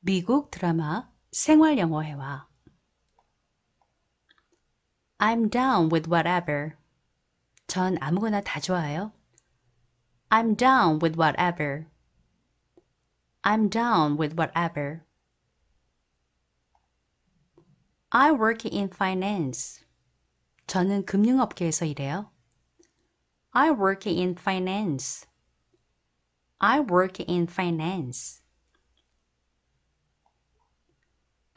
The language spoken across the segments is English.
미국 드라마 생활영어회화 I'm down with whatever. 전 아무거나 다 좋아요. I'm down with whatever. I'm down with whatever. I work in finance. 저는 금융업계에서 일해요. I work in finance. I work in finance.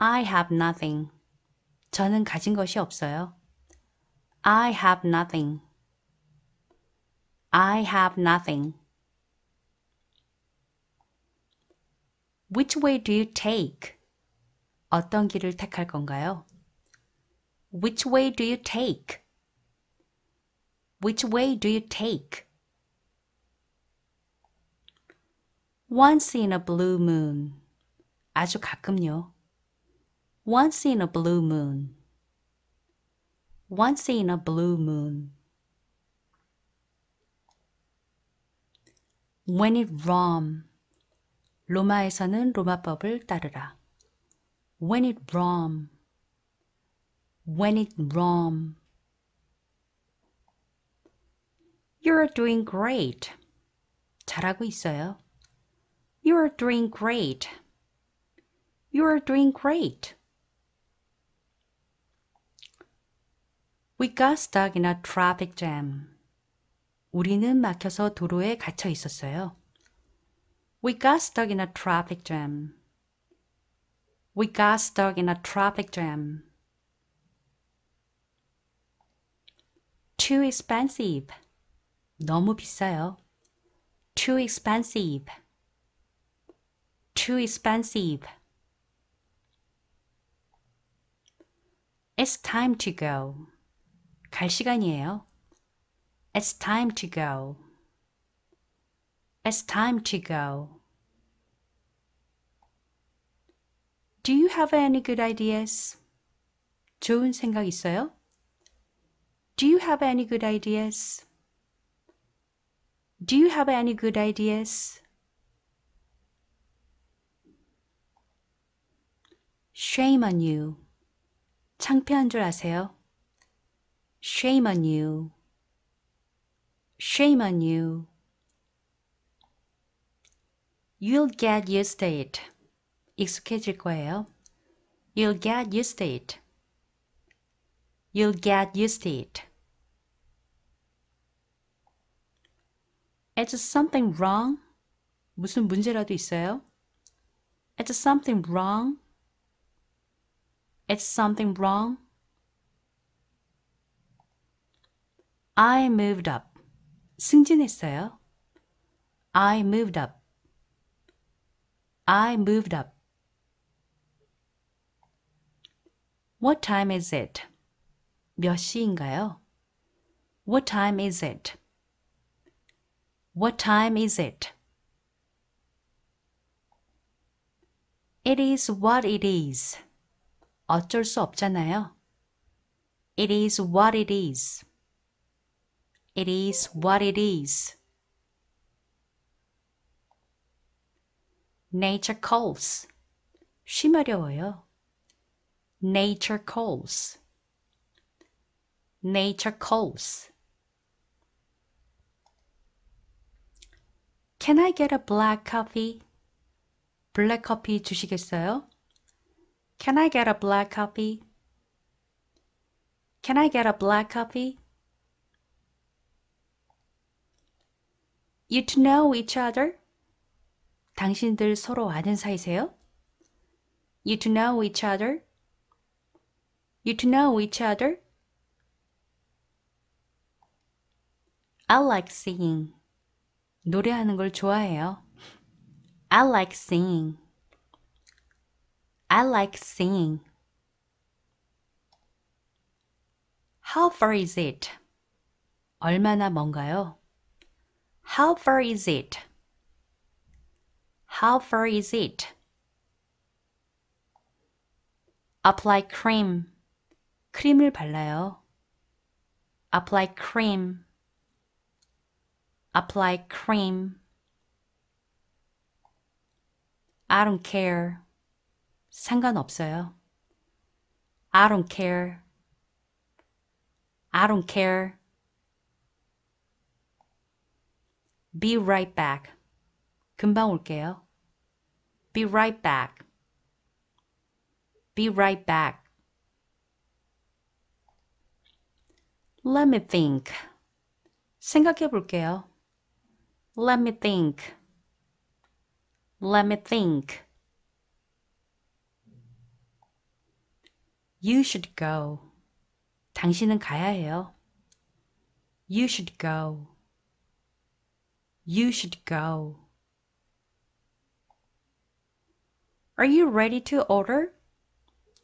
I have nothing. 저는 가진 것이 없어요. I have nothing. I have nothing. Which way do you take? 어떤 길을 택할 건가요? Which way do you take? Which way do you take? Once in a blue moon. 아주 가끔요. ONCE IN A BLUE MOON Once in a blue moon When it rom, 로마에서는 로마법을 따르라. When it rom. When it rom. You're doing great. 잘하고 있어요. You're doing great. You're doing great. We got stuck in a traffic jam. 우리는 막혀서 도로에 갇혀 있었어요. We got stuck in a traffic jam. We got stuck in a traffic jam. Too expensive. 너무 비싸요. Too expensive. Too expensive. It's time to go. 갈 시간이에요. It's time to go. It's time to go. Do you have any good ideas? 좋은 생각 있어요? Do you have any good ideas? Do you have any good ideas? Shame on you. 창피한 줄 아세요? Shame on you. Shame on you. You'll get used to it. 익숙해질 거예요. You'll get used to it. You'll get used to it. it. Is something wrong? 무슨 문제라도 있어요? It's something wrong? It's something wrong? I moved up. 승진했어요. I moved up. I moved up. What time is it? 몇 시인가요? What time is it? What time is it? It is what it is. 어쩔 수 없잖아요. It is what it is. It is what it is. Nature calls. 쉬마려워요. Nature calls. Nature calls. Can I get a black coffee? 블랙 커피 주시겠어요? Can I get a black coffee? Can I get a black coffee? You to know each other? 당신들 서로 아는 사이세요? You to know each other? You to know each other? I like singing. 노래하는 걸 좋아해요. I like singing. I like singing. How far is it? 얼마나 먼가요? How far is it? How far is it? apply cream 크림을 발라요. apply cream apply cream I don't care 상관없어요. I don't care I don't care Be right back. 금방 올게요. Be right back. Be right back. Let me think. 생각해 볼게요. Let me think. Let me think. You should go. 당신은 가야 해요. You should go. You should go. Are you ready to order?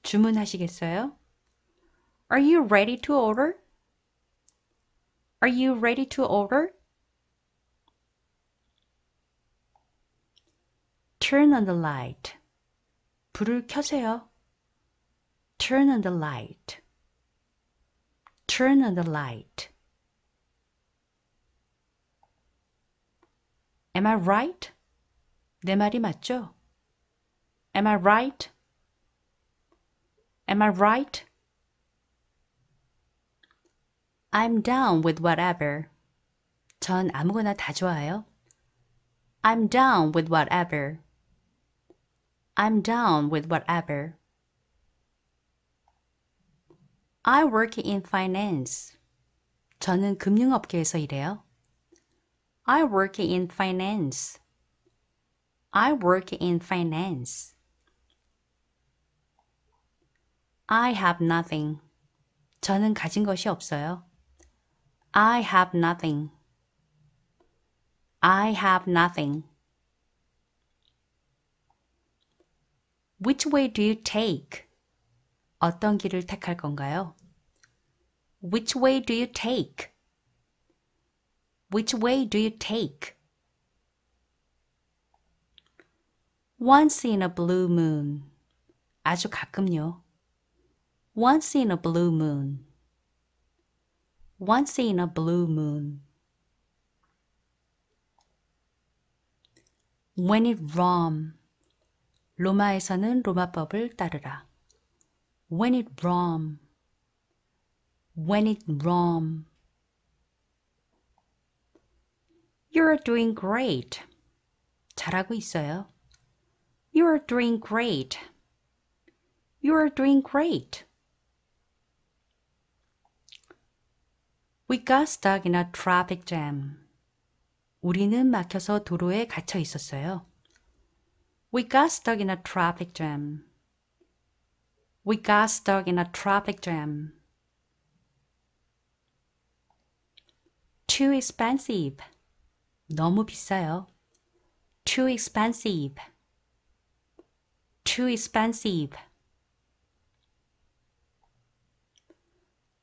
주문하시겠어요? Are you ready to order? Are you ready to order? Turn on the light. 불을 켜세요. Turn on the light. Turn on the light. Am I right? 내 말이 맞죠? Am I right? Am I right? I'm down with whatever. 전 아무거나 다 좋아요. I'm down with whatever. I'm down with whatever. I work in finance. 저는 금융업계에서 일해요. I work in finance. I work in finance. I have nothing. 저는 가진 것이 없어요. I have nothing. I have nothing. Which way do you take? 어떤 길을 택할 건가요? Which way do you take? Which way do you take? Once in a blue moon. 아주 가끔요. Once in a blue moon. Once in a blue moon. When in Rome. 로마에서는 로마법을 따르라. When it Rome. When it Rome. You're doing great. 잘하고 있어요. You're doing great. You're doing great. We got stuck in a traffic jam. 우리는 막혀서 도로에 갇혀 있었어요. We got stuck in a traffic jam. We got stuck in a traffic jam. Too expensive. 너무 비싸요. Too expensive. Too expensive.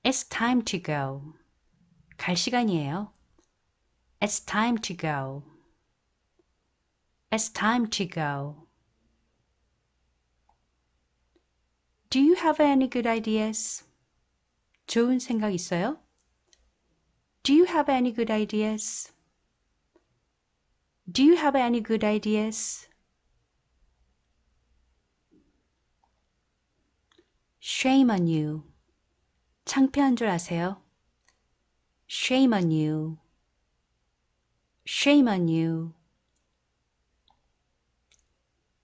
It's time to go. 갈 시간이에요. It's time to go. It's time to go. Do you have any good ideas? 좋은 생각 있어요? Do you have any good ideas? Do you have any good ideas? Shame on you. 창피한 줄 아세요? Shame on you. Shame on you.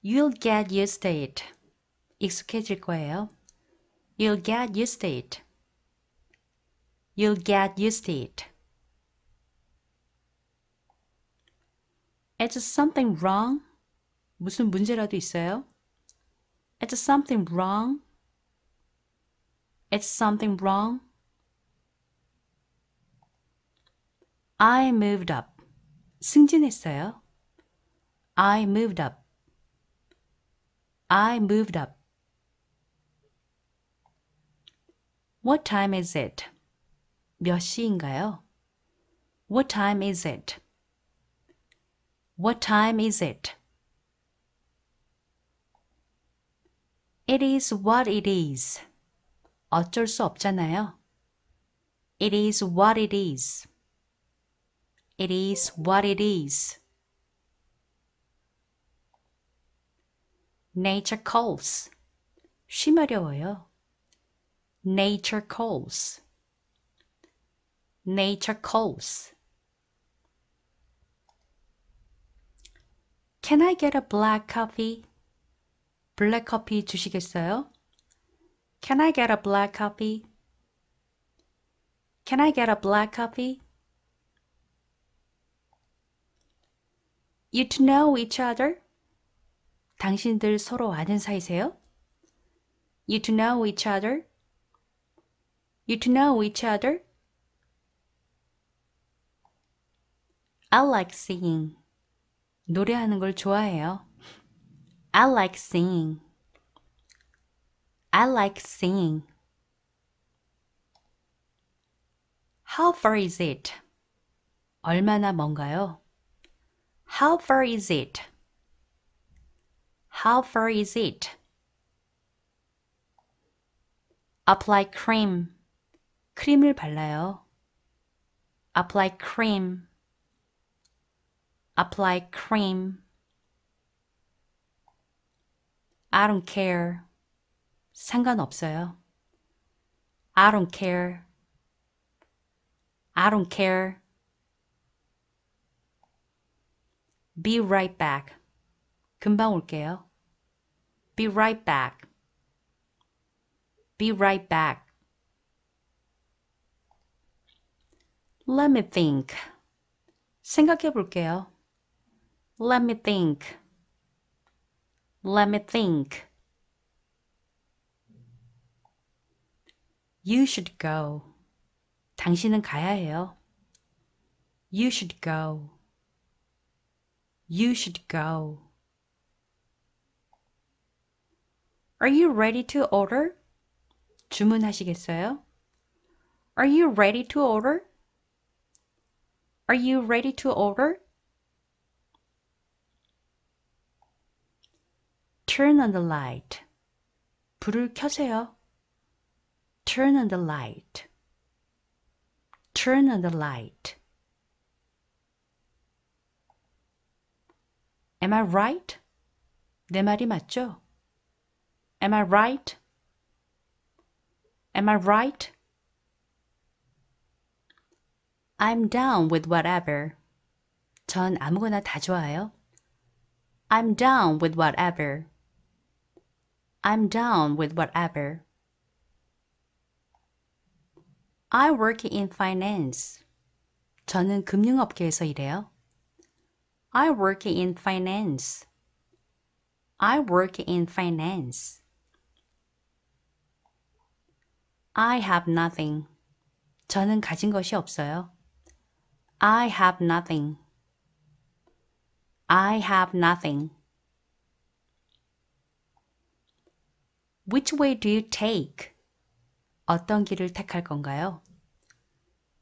You'll get used to it. 익숙해질 거예요. You'll get used to it. You'll get used to it. Is something wrong? 무슨 문제라도 있어요? Is something wrong? Is something wrong? I moved up. 승진했어요. I moved up. I moved up. What time is it? 몇 시인가요? What time is it? What time is it? It is what it is. 어쩔 수 없잖아요. It is what it is. It is what it is. Nature calls. 쉬마려워요. Nature calls. Nature calls. Can I get a black coffee? 블랙 커피 주시겠어요? Can I get a black coffee? Can I get a black coffee? You two know each other? 당신들 서로 아는 사이세요? You two know each other? You two know each other? I like singing. 노래하는 걸 좋아해요. I like singing. I like singing. How far is it? 얼마나 먼가요? How far is it? How far is it? Apply cream. 크림을 발라요. Apply cream. Apply cream. I don't care. 상관없어요. I don't care. I don't care. Be right back. 금방 올게요. Be right back. Be right back. Let me think. 생각해 볼게요. Let me think. Let me think. You should go. 당신은 가야 해요. You should go. You should go. Are you ready to order? 주문하시겠어요? Are you ready to order? Are you ready to order? Turn on the light. 불을 켜세요. Turn on the light. Turn on the light. Am I right? 내 말이 맞죠? Am I right? Am I right? I'm down with whatever. 전 아무거나 다 좋아요. I'm down with whatever. I'm down with whatever. I work in finance. 저는 금융업계에서 일해요. I work in finance. I work in finance. I have nothing. 저는 가진 것이 없어요. I have nothing. I have nothing. Which way do you take? 어떤 길을 택할 건가요?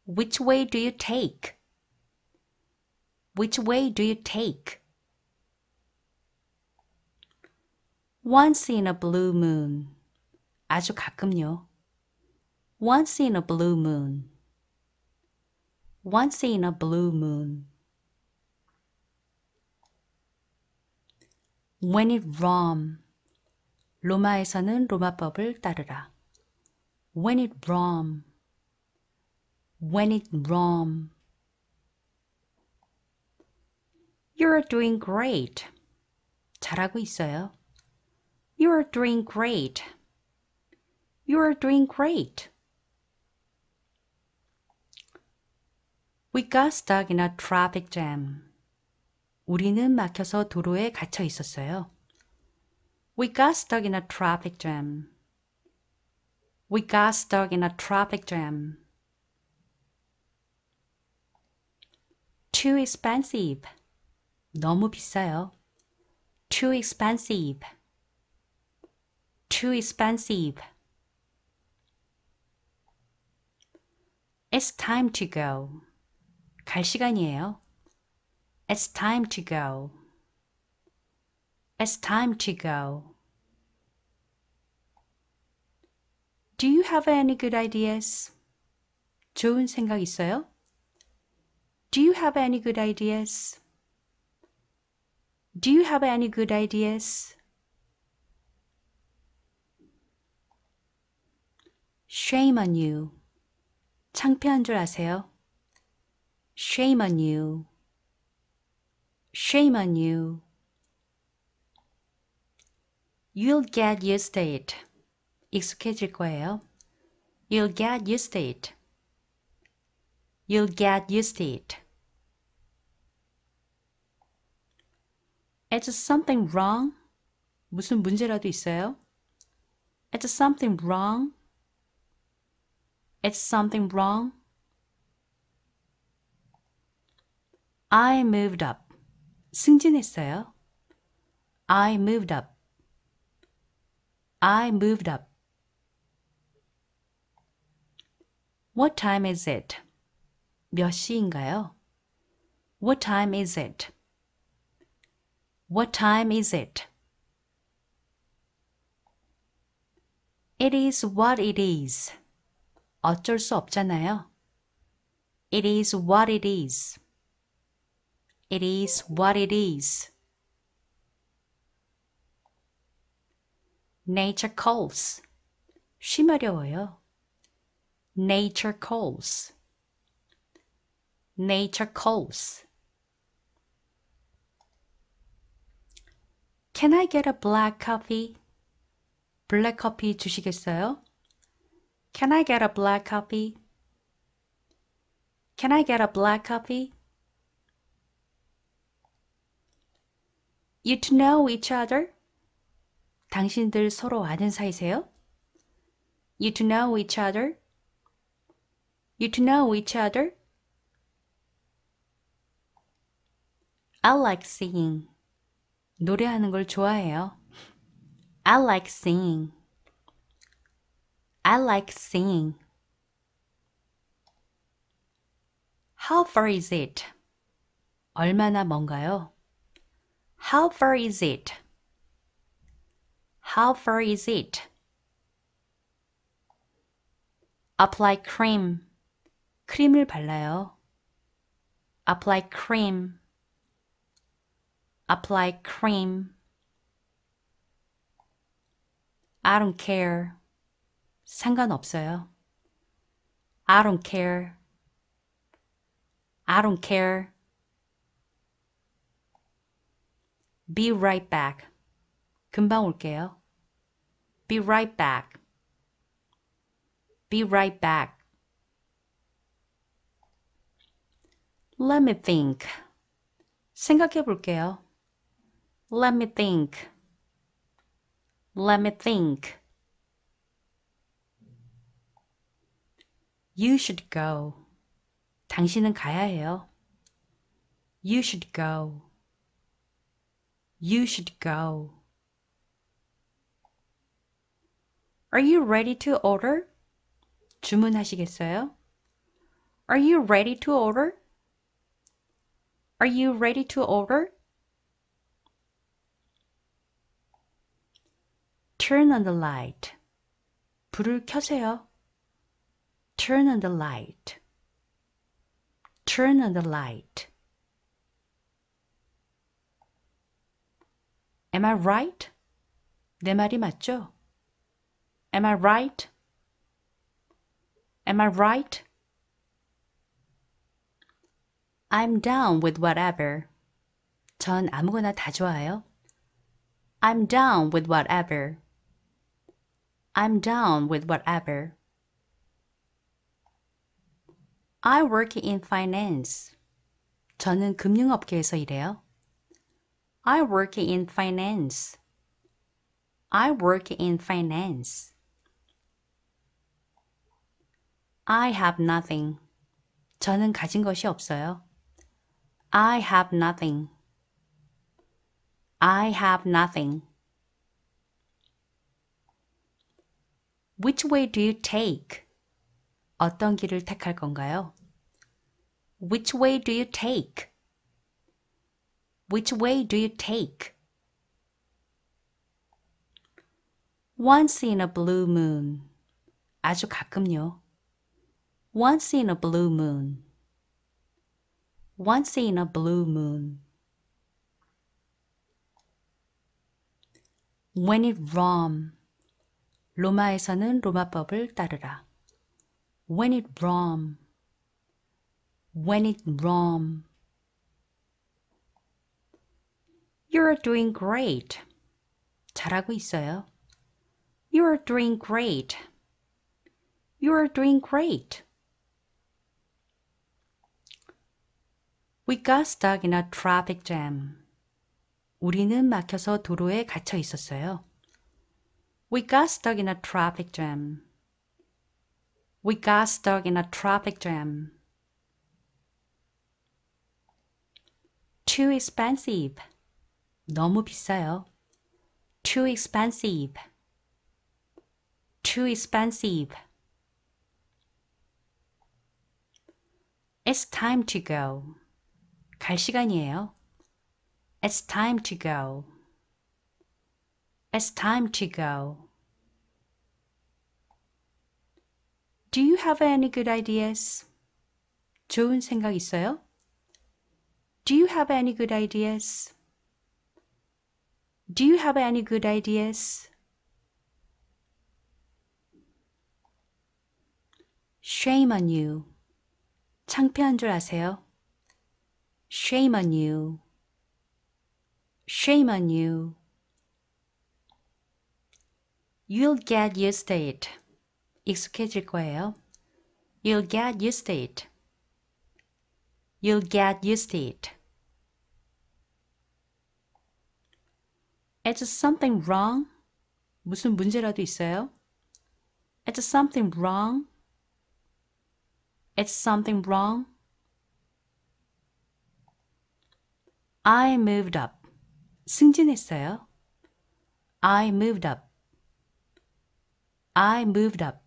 Which way do you take? Which way do you take? Once in a blue moon. 아주 가끔요. Once in a blue moon. Once in a blue moon. When it rom. 로마에서는 로마법을 따르라. When it Rome. When it Rome. You're doing great. 잘하고 있어요. You're doing great. You're doing great. We got stuck in a traffic jam. 우리는 막혀서 도로에 갇혀 있었어요. We got stuck in a traffic jam. We got stuck in a traffic jam. Too expensive. 너무 비싸요. Too expensive. Too expensive. It's time to go. 갈 시간이에요. It's time to go. It's time to go. Do you have any good ideas? 좋은 생각 있어요? Do you have any good ideas? Do you have any good ideas? Shame on you. 창피한 줄 아세요? Shame on you. Shame on you. You'll get used to it. 익숙해질 거예요. You'll get used to it. You'll get used to it. it. Is something wrong? 무슨 문제라도 있어요? It's something wrong? It's something wrong? I moved up. 승진했어요. I moved up. I moved up. What time is it? 몇 시인가요? What time is it? What time is it? It is what it is. 어쩔 수 없잖아요. It is what it is. It is what it is. Nature calls. 쉬마려워요. Nature calls. Nature calls. Can I get a black coffee? 블랙 커피 주시겠어요? Can I get a black coffee? Can I get a black coffee? You two know each other? 당신들 서로 아는 사이세요? You two know each other? You two know each other? I like singing. 노래하는 걸 좋아해요. I like singing. I like singing. How far is it? 얼마나 먼가요? How far is it? How far is it? Apply cream. 크림을 발라요. apply cream apply cream I don't care 상관없어요. I don't care I don't care Be right back 금방 올게요. Be right back Be right back Let me think. 생각해 볼게요. Let me think. Let me think. You should go. 당신은 가야 해요. You should go. You should go. Are you ready to order? 주문하시겠어요? Are you ready to order? Are you ready to order? Turn on the light. 불을 켜세요. Turn on the light. Turn on the light. Am I right? 내 말이 맞죠? Am I right? Am I right? I'm down with whatever. 전 아무거나 다 좋아요. I'm down with whatever. I'm down with whatever. I work in finance. 저는 금융업계에서 일해요. I work in finance. I work in finance. I have nothing. 저는 가진 것이 없어요. I have nothing. I have nothing. Which way do you take? 어떤 길을 택할 건가요? Which way do you take? Which way do you take? Once in a blue moon. 아주 가끔요. Once in a blue moon. Once in a Blue Moon When it rom, 로마에서는 로마법을 따르라. When it rom. When it rom. You're doing great. 잘하고 있어요. You're doing great. You're doing great. We got stuck in a traffic jam. 우리는 막혀서 도로에 갇혀 있었어요. We got stuck in a traffic jam. We got stuck in a traffic jam. Too expensive. 너무 비싸요. Too expensive. Too expensive. It's time to go. 갈 시간이에요. It's time to go. It's time to go. Do you have any good ideas? 좋은 생각 있어요? Do you have any good ideas? Do you have any good ideas? Shame on you. 창피한 줄 아세요? Shame on you! Shame on you! You'll get used to it. 익숙해질 거예요. You'll get used to it. You'll get used to it. it. Is something wrong? 무슨 문제라도 있어요? It's something wrong? It's something wrong? I moved up. 승진했어요. I moved up. I moved up.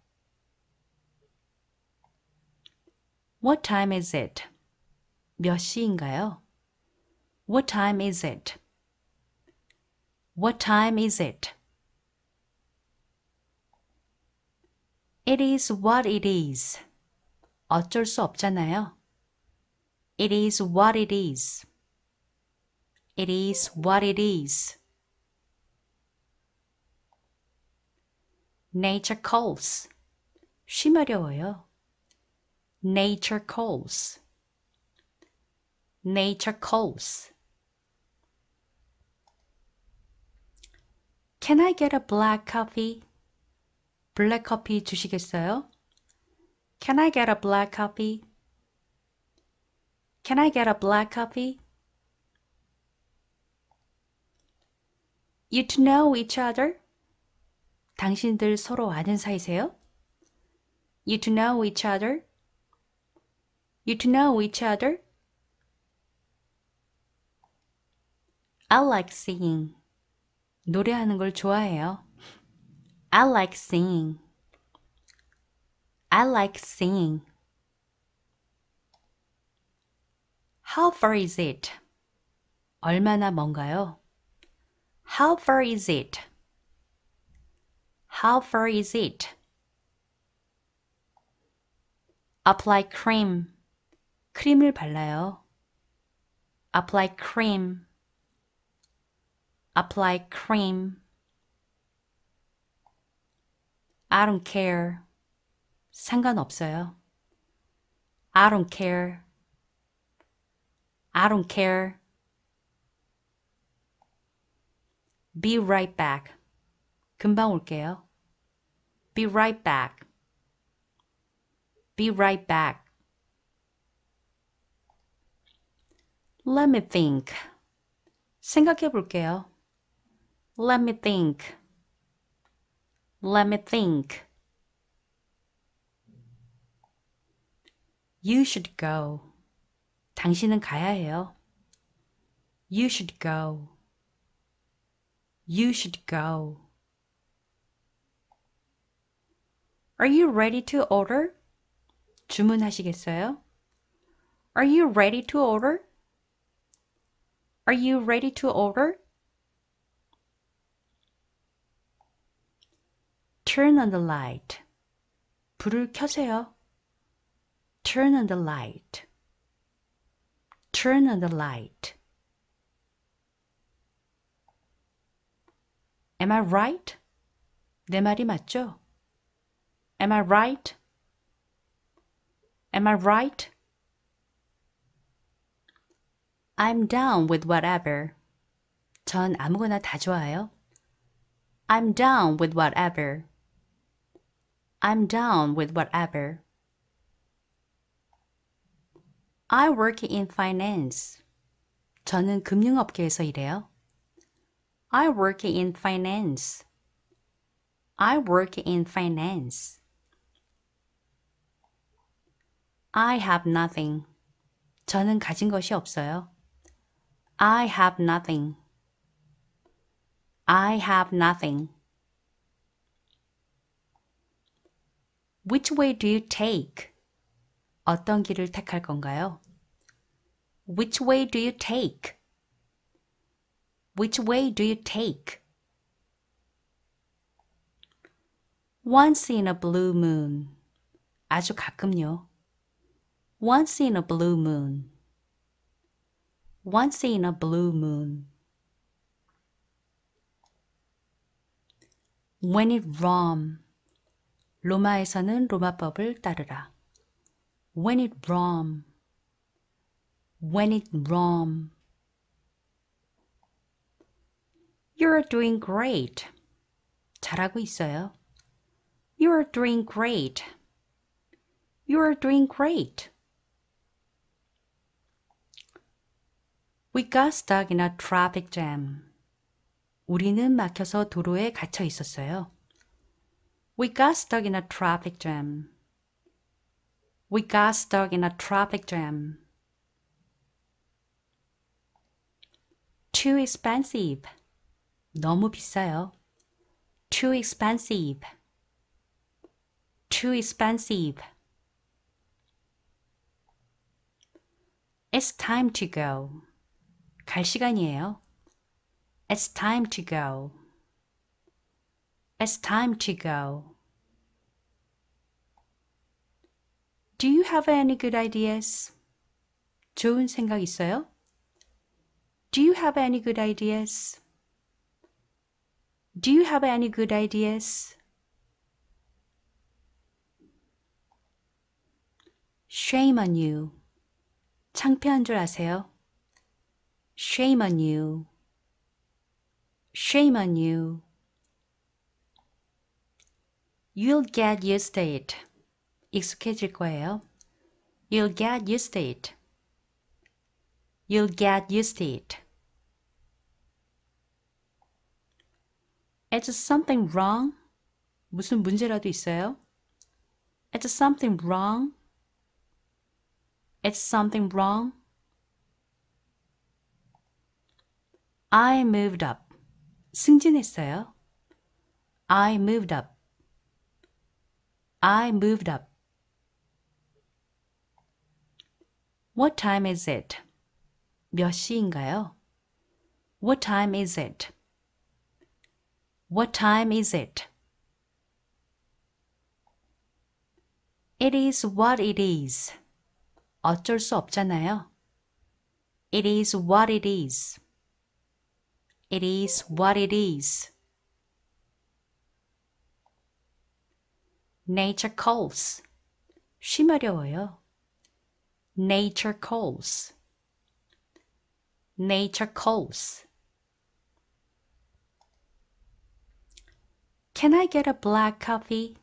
What time is it? 몇 시인가요? What time is it? What time is it? It is what it is. 어쩔 수 없잖아요. It is what it is. It is what it is. Nature calls. 쉬마려워요. Nature calls. Nature calls. Can I get a black coffee? 블랙 커피 주시겠어요? Can I get a black coffee? Can I get a black coffee? You to know each other? 당신들 서로 아는 사이세요? You to know each other? You to know each other? I like singing. 노래하는 걸 좋아해요. I like singing. I like singing. How far is it? 얼마나 먼가요? How far is it? How far is it? Apply cream. 크림을 발라요. Apply cream. Apply cream. I don't care. 상관없어요. I don't care. I don't care. Be right back. Come on, Be right back. Be right back. Let me think. 생각해 볼게요. Let me think. Let me think. You should go. 당신은 가야 해요. You should go. You should go. Are you ready to order? 주문하시겠어요? Are you ready to order? Are you ready to order? Turn on the light. 불을 켜세요. Turn on the light. Turn on the light. Am I right? 내 말이 맞죠? Am I right? Am I right? I'm down with whatever. 전 아무거나 다 좋아요. I'm down with whatever. I'm down with whatever. I work in finance. 저는 금융업계에서 일해요. I work in finance. I work in finance. I have nothing. 저는 가진 것이 없어요. I have nothing. I have nothing. Which way do you take? 어떤 길을 택할 건가요? Which way do you take? Which way do you take? Once in a blue moon. 아주 가끔요. Once in a blue moon. Once in a blue moon. When it rom, 로마에서는 로마법을 따르라. When it rom. When it rom. You're doing great. 잘하고 있어요. You're doing great. You're doing great. We got stuck in a traffic jam. 우리는 막혀서 도로에 갇혀 있었어요. We got stuck in a traffic jam. We got stuck in a traffic jam. Too expensive. 너무 비싸요. Too expensive. Too expensive. It's time to go. 갈 시간이에요. It's time to go. It's time to go. Do you have any good ideas? 좋은 생각 있어요? Do you have any good ideas? Do you have any good ideas? Shame on you. 창피한 줄 아세요? Shame on you. Shame on you. You'll get used to it. 익숙해질 거예요. You'll get used to it. You'll get used to it. Is something wrong? 무슨 문제라도 있어요? Is something wrong? Is something wrong? I moved up. 승진했어요. I moved up. I moved up. What time is it? 몇 시인가요? What time is it? What time is it? It is what it is. 어쩔 수 없잖아요. It is what it is. It is what it is. Nature calls. 쉬마려워요. Nature calls. Nature calls. Can I get a black coffee?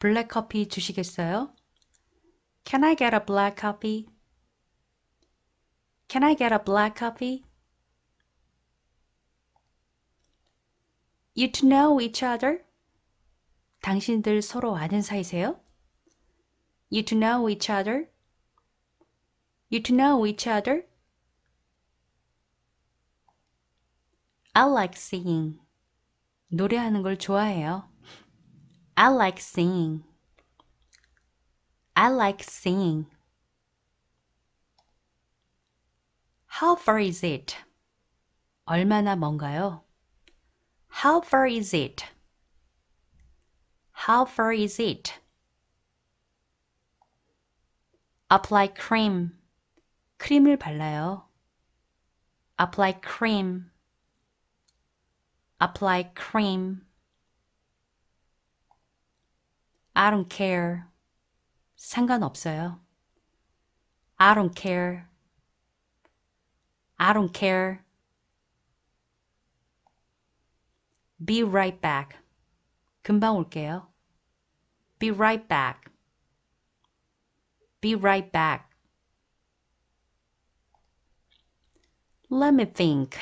블랙 커피 주시겠어요? Can I get a black coffee? Can I get a black coffee? You two know each other? 당신들 서로 아는 사이세요? You two know each other? You two know each other? I like singing. 노래하는 걸 좋아해요. I like singing. I like singing. How far is it? 얼마나 먼가요? How far is it? How far is it? Apply cream. 크림을 발라요. Apply cream. Apply cream. I don't care. 상관없어요. I don't care. I don't care. Be right back. 금방 올게요. Be right back. Be right back. Let me think.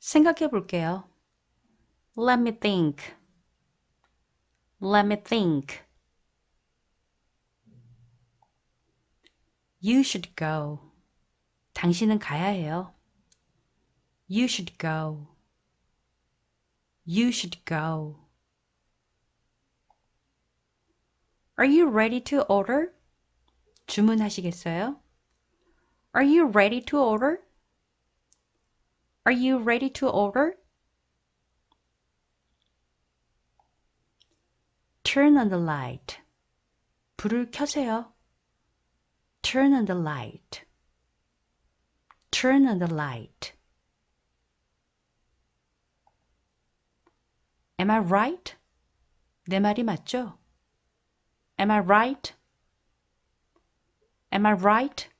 생각해 볼게요. Let me think. Let me think. You should go. 당신은 가야 해요. You should go. You should go. Are you ready to order? 주문하시겠어요? Are you ready to order? Are you ready to order? Turn on the light. 불을 켜세요. Turn on the light. Turn on the light. Am I right? 내 말이 맞죠? Am I right? Am I right?